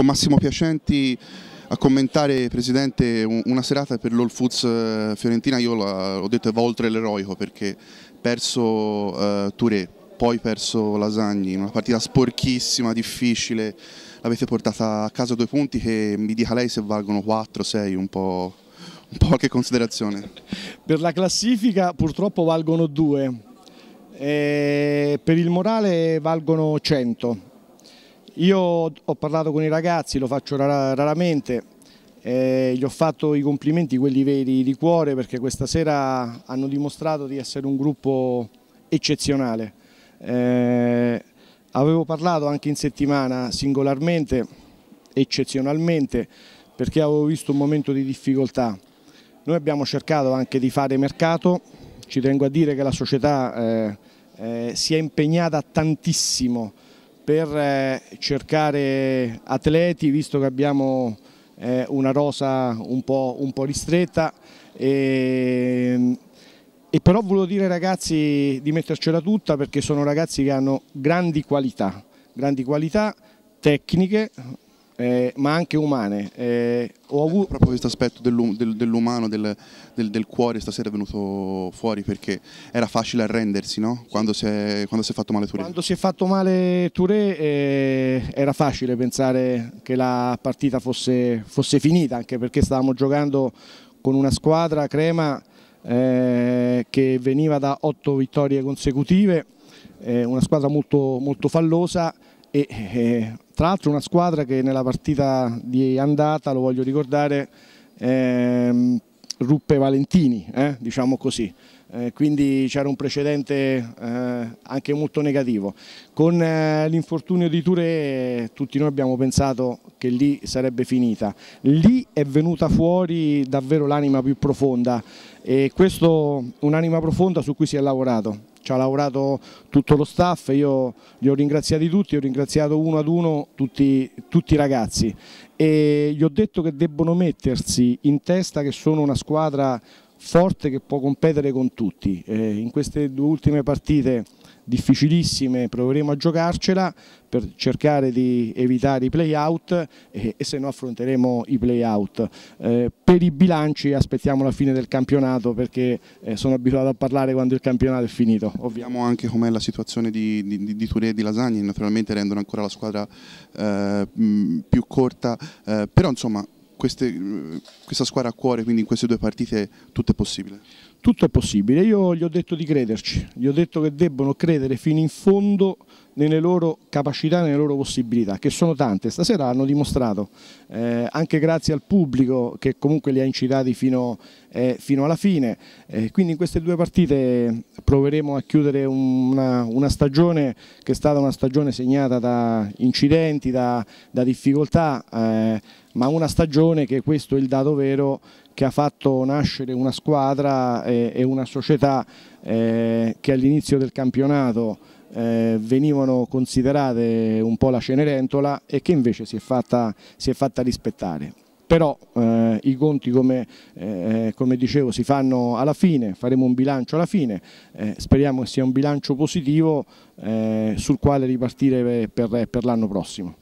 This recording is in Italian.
con Massimo Piacenti a commentare, Presidente, una serata per l'All Foods eh, Fiorentina, io l'ho detto va oltre l'eroico perché perso eh, Touré, poi perso Lasagni, una partita sporchissima, difficile, l'avete portata a casa due punti che mi dica lei se valgono 4, 6, un po'... Qualche considerazione. Per la classifica purtroppo valgono due, e eh, per il morale valgono 100 io ho parlato con i ragazzi, lo faccio rar raramente, eh, gli ho fatto i complimenti, quelli veri di cuore, perché questa sera hanno dimostrato di essere un gruppo eccezionale. Eh, avevo parlato anche in settimana singolarmente, eccezionalmente, perché avevo visto un momento di difficoltà. Noi abbiamo cercato anche di fare mercato, ci tengo a dire che la società eh, eh si è impegnata tantissimo per eh, cercare atleti, visto che abbiamo eh, una rosa un po', un po ristretta. E, ehm, e però volevo dire ai ragazzi di mettercela tutta perché sono ragazzi che hanno grandi qualità, grandi qualità tecniche, eh, ma anche umane. Eh, ho eh, avuto... Proprio questo aspetto dell'umano, del, del, del, cuore stasera è venuto fuori perché era facile arrendersi no? quando, si è, quando si è fatto male Touré. Quando si è fatto male Touré eh, era facile pensare che la partita fosse, fosse finita anche perché stavamo giocando con una squadra crema eh, che veniva da otto vittorie consecutive, eh, una squadra molto, molto fallosa e, e, eh, tra l'altro una squadra che nella partita di andata, lo voglio ricordare, eh, ruppe Valentini, eh, diciamo così. Eh, quindi c'era un precedente eh, anche molto negativo. Con eh, l'infortunio di Touré tutti noi abbiamo pensato che lì sarebbe finita. Lì è venuta fuori davvero l'anima più profonda e questo un'anima profonda su cui si è lavorato ci ha lavorato tutto lo staff, io li ho ringraziati tutti, ho ringraziato uno ad uno tutti, tutti, i ragazzi e gli ho detto che debbono mettersi in testa che sono una squadra forte che può competere con tutti. Eh, in queste due ultime partite difficilissime, proveremo a giocarcela per cercare di evitare i play out e, eh, e se no affronteremo i play out. Eh, per i bilanci aspettiamo la fine del campionato perché eh, sono abituato a parlare quando il campionato è finito. Vediamo anche com'è la situazione di, di, di Touré e di Lasagne, naturalmente rendono ancora la squadra eh, mm, più corta, eh, però insomma queste, mm, questa squadra a cuore, quindi in queste due partite tutto è possibile. Tutto è possibile, io gli ho detto di crederci, gli ho detto che debbono credere fino in fondo nelle loro capacità, nelle loro possibilità, che sono tante. Stasera hanno dimostrato, eh, anche grazie al pubblico che comunque li ha incitati fino, eh, fino alla fine. Eh, quindi in queste due partite proveremo a chiudere una, una, stagione che è stata una stagione segnata da incidenti, da, da difficoltà, eh, ma una stagione che questo è il dato vero che ha fatto nascere una squadra eh, è una società eh, che all'inizio del campionato eh, venivano considerate un po' la Cenerentola e che invece si è fatta, si è fatta rispettare però eh, i conti come, eh, come, dicevo si fanno alla fine, faremo un bilancio alla fine, eh, speriamo che sia un bilancio positivo eh, sul quale ripartire per, per l'anno prossimo.